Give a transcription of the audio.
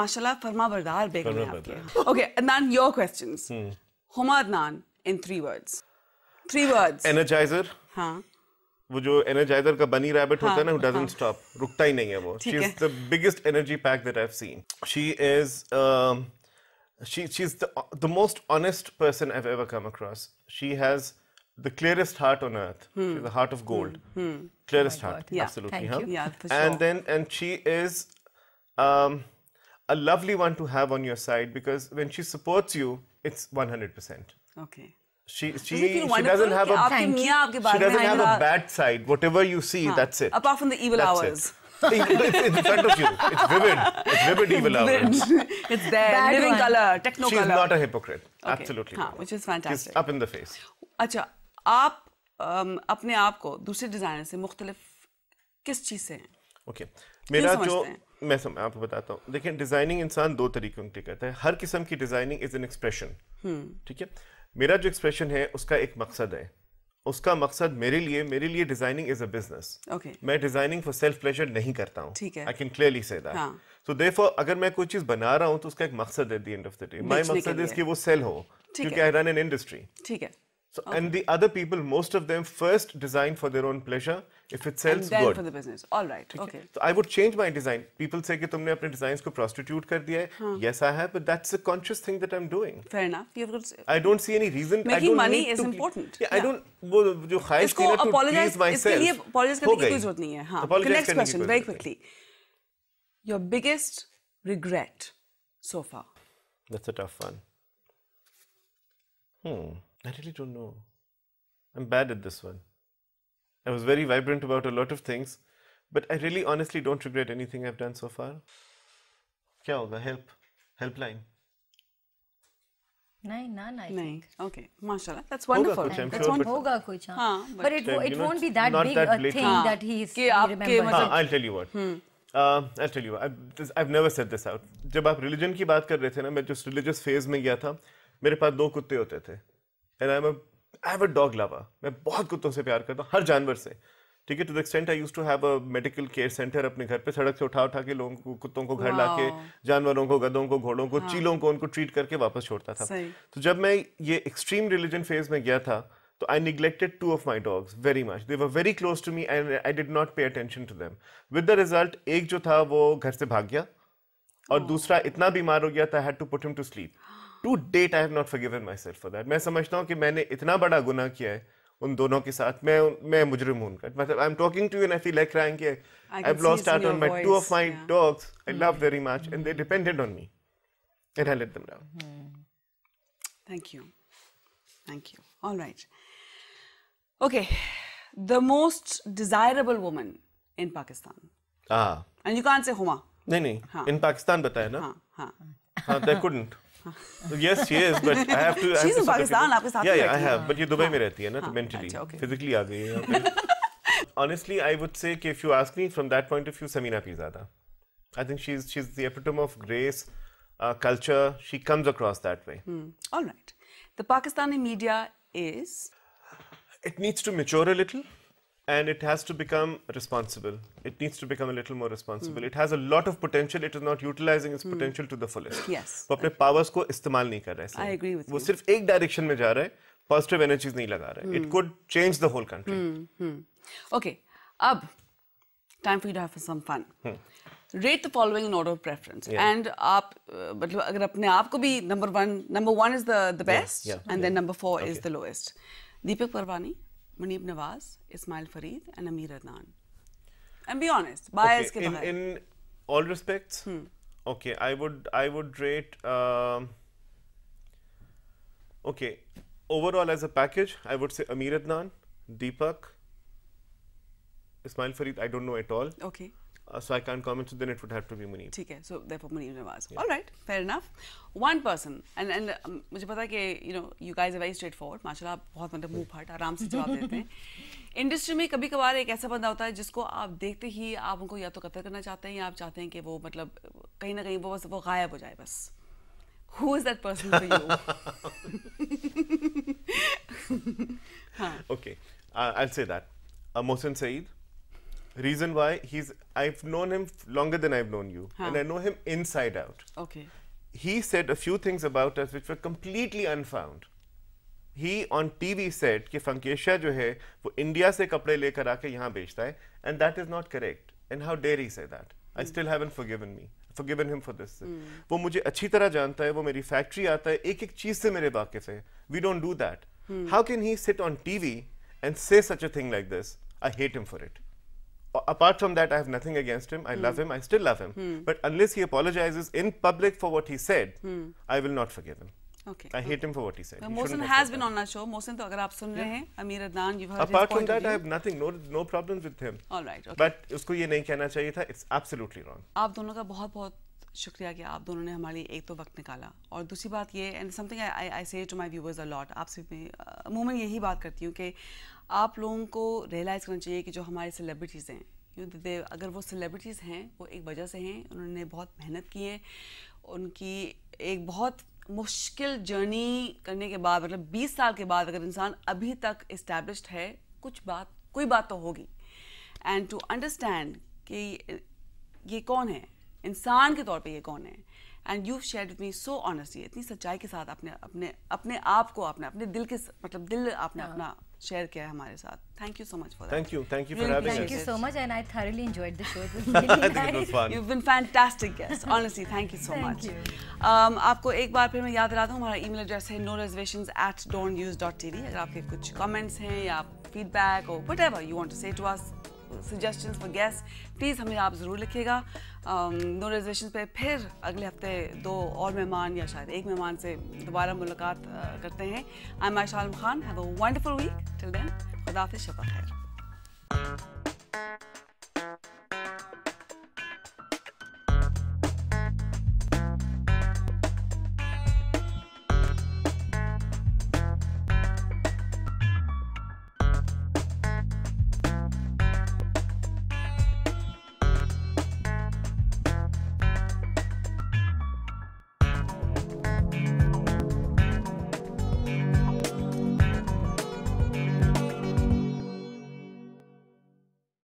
mashallah, Farma Bardar Begum. Okay, Adnan, your questions. Hmm. Homa Adnan in three words. Three words. Energizer. हाँ. वो जो energiser का बनी rabbit होता है ना रुकता ही नहीं है वो she she's the the most honest person I've ever come across. She has the clearest heart on earth. Hmm. She's heart of hmm. gold. Hmm. Clearest oh heart, yeah. absolutely. Thank huh? Yeah, for sure. And then and she is. Um, a lovely one to have on your side because when she supports you, it's 100%. Okay. She, she, she doesn't have a she doesn't have a bad side. Whatever you see, हाँ. that's it. Apart from the evil that's hours. It. it's, in front of you. It's vivid. It's vivid evil hours. it's there. Bad living one. color, techno She's color. not a hypocrite. Okay. Absolutely. हाँ, which is fantastic. She's up in the face. अच्छा आप um, अपने आप को दूसरे designer से मुख्तलिफ किस चीज से हैं? Okay. मेरा जो मैं सम, आपको बताता हूँ देखिए डिज़ाइनिंग इंसान दो तरीक़ों की करता है हर किस्म की डिज़ाइनिंग इज़ एन एक्सप्रेशन ठीक है मेरा जो एक्सप्रेशन है उसका एक मकसद है उसका मकसद मेरे लिए मेरे लिए डिजाइनिंग इज अ बिजनेस मैं डिजाइनिंग फॉर सेल्फ प्लेजर नहीं करता हूँ I can clearly say that तो देखो अगर मैं कोई चीज बना रहा हूँ तो उसका एक मकसद है the end of the day my मकसद इज कि वो सेल हो क्योंकि आई रन एन इंडस्ट्री ठीक है So, okay. And the other people, most of them first design for their own pleasure. If it sells, and then good. for the business. All right. Okay. So I would change my design. People say that you have designs को prostitute कर दिया है. Hmm. Yes, I have, but that's a conscious thing that I'm doing. Fair enough. You've got. I don't see any reason. Making money is important. Yeah, yeah. I don't. वो जो highest इसको apologize इसके लिए apologize करने की कोई जरूरत नहीं है. हाँ. The next question, very quickly. Your biggest regret so far. That's a tough one. Hmm. I really don't know. I'm bad at this one. I was very vibrant about a lot of things, but I really honestly don't regret anything I've done so far. Kya the Help. Helpline. Nein, none, I Nein. Okay, MashaAllah, That's wonderful. but, it, won't be that big a thing that he is. I'll tell you what. i I tell you I've never set this out जब आप religion की बात कर रहे थे ना मैं जिस रिलीजियस फेज में गया था मेरे पास and I am I dog lover मैं बहुत कुत्तों से प्यार करता हूँ हर जानवर से ठीक है to the extent I used to have a medical care centre अपने घर पे सड़क से उठा उठा के लोगों को कुत्तों को घर wow. लाके जानवरों को गधों को घोड़ों को हाँ। चीलों को उनको ट्रीट करके वापस छोड़ता था तो जब मैं ये एक्सट्रीम रिलीजन फेज में गया था तो I neglected two of my dogs very much they were very close to me and I did not pay attention to them with the result एक जो था वो घर से भाग गया और oh. दूसरा इतना बीमार हो गया था had to put him to sleep to date I have not forgiven myself for that मैं समझता हूँ कि मैंने इतना बड़ा गुना किया है उन दोनों के साथ मैं मैं मुजरिम हूँ उनका मतलब I am talking to you and I feel like crying कि I have lost out on my two of my dogs I love very much and they depended on me and I let them down thank you thank you alright okay the most desirable woman in Pakistan हां and you can't say Huma नहीं नहीं इन हाँ. पाकिस्तान बताया ना हां हां हां they couldn't yes, she is, but I have to. She's in Pakistan. Yeah, yeah, I have. But ये दुबई में Yeah. है mentally, physically आ गई Honestly, I would say that if you ask me from that point of view, Samina Pirzada. I think she's she's the epitome of grace, uh, culture. She comes across that way. Hmm. All right. The Pakistani media is. It needs to mature a little and it has to become responsible. It needs to become a little more responsible. It has a lot of potential. It is not utilizing its hmm. potential to the fullest. Yes. वो अपने powers को इस्तेमाल नहीं कर रहा है. I agree with वो सिर्फ एक direction में जा रहा है. Positive energies नहीं लगा रहा है. It hmm. could change the whole country. Hmm, okay. अब time for you to have some fun. Rate the following in order of preference. And आप मतलब अगर अपने आप को भी one, one number one is the best and then number four is the lowest. Deepak Parvani. Munib Nawaz, Ismail Farid, and Amir Adnan. And be honest, bias okay, in, in, all respects, hmm. okay, I would I would rate. Uh, okay, overall as a package, I would say Amir Adnan, Deepak, Ismail Farid. I don't know at all. Okay. Uh, so I can't comment. So then it would have to be Munib. ठीक है. So therefore Munib Nawaz. Yeah. All right. Fair enough. One person. And and मुझे पता है कि you know you guys are very straightforward. माशाल्लाह आप बहुत मतलब मुंह फाट आराम से जवाब देते हैं. इंडस्ट्री में कभी कभार एक ऐसा बंदा होता है जिसको आप देखते ही आप उनको या तो कत्ल करना चाहते हैं या आप चाहते हैं कि वो मतलब कहीं ना कहीं वो बस वो गायब हो जाए बस Who is that person for you? huh. Okay, uh, I'll say that. Uh, Mohsen Saeed. reason why he's I've known him longer than I've known you, huh. and I know him inside out. Okay. He said a few things about us which were completely unfound. He on TV said कि फंकेशिया जो India, वो India, से कपड़े लेकर आके यहाँ बेचता है and that is not correct. And how dare he say that? I hmm. still haven't forgiven me. forgiven him for this. Hmm. वो मुझे अच्छी तरह जानता है वो मेरी फैक्ट्री आता है एक एक चीज से मेरे वाकिफ है we don't do that how can he sit on TV and say such a thing like this I hate him for it apart from that, I have nothing against him. I mm. love him. I still love him. Mm. But unless he apologizes in public for what he said, mm. I will not forgive him. Okay. I hate okay. him for what he said. Well, mohsin has been on our show. Mohsen, तो अगर आप सुन rahe hain Amir Adnan, you have Apart from that, I have nothing, no no problems with him. All right. Okay. But usko ye nahi kehna chahiye tha It's absolutely wrong. aap dono ka bahut bahut शुक्रिया कि आप दोनों ने हमारे लिए एक तो वक्त निकाला और दूसरी बात ये and something I I say to my viewers a lot आपसे मूमेंट यही बात करती हूँ कि आप लोगों को रियलाइज़ करना चाहिए कि जो हमारे सेलिब्रिटीज़ हैं दे अगर वो सेलिब्रिटीज़ हैं वो एक वजह से हैं उन्होंने बहुत मेहनत की है उनकी एक बहुत मुश्किल जर्नी करने के बाद मतलब 20 साल के बाद अगर इंसान अभी तक इस्टेब्लिश है कुछ बात कोई बात तो होगी एंड टू अंडरस्टैंड कि ये कौन है इंसान के तौर पे ये कौन है and you shed me so honestly इतनी सच्चाई के साथ आपने अपने अपने आप को आपने अपने दिल के मतलब दिल आपने हाँ। अपना शेयर किया है हमारे साथ thank you so much for thank you thank you for having thank you so much and I thoroughly enjoyed the show you have been fantastic guest honestly thank you so much आपको एक बार फिर मैं याद दिलाता दूँ हमारा email address है no reservation at dawn news dot T अगर आपके कुछ कमेंट्स हैं या फीडबैक और whatever you want to say to us suggestion for guest please हमें आप ज़रूर लिखिएगा नो um, रिजर्वेशन पे फिर अगले हफ्ते दो और मेहमान या शायद एक मेहमान से दोबारा मुलाकात uh, करते हैं I Masha Khan have a wonderful week till then खुदाफ़ शफा खैर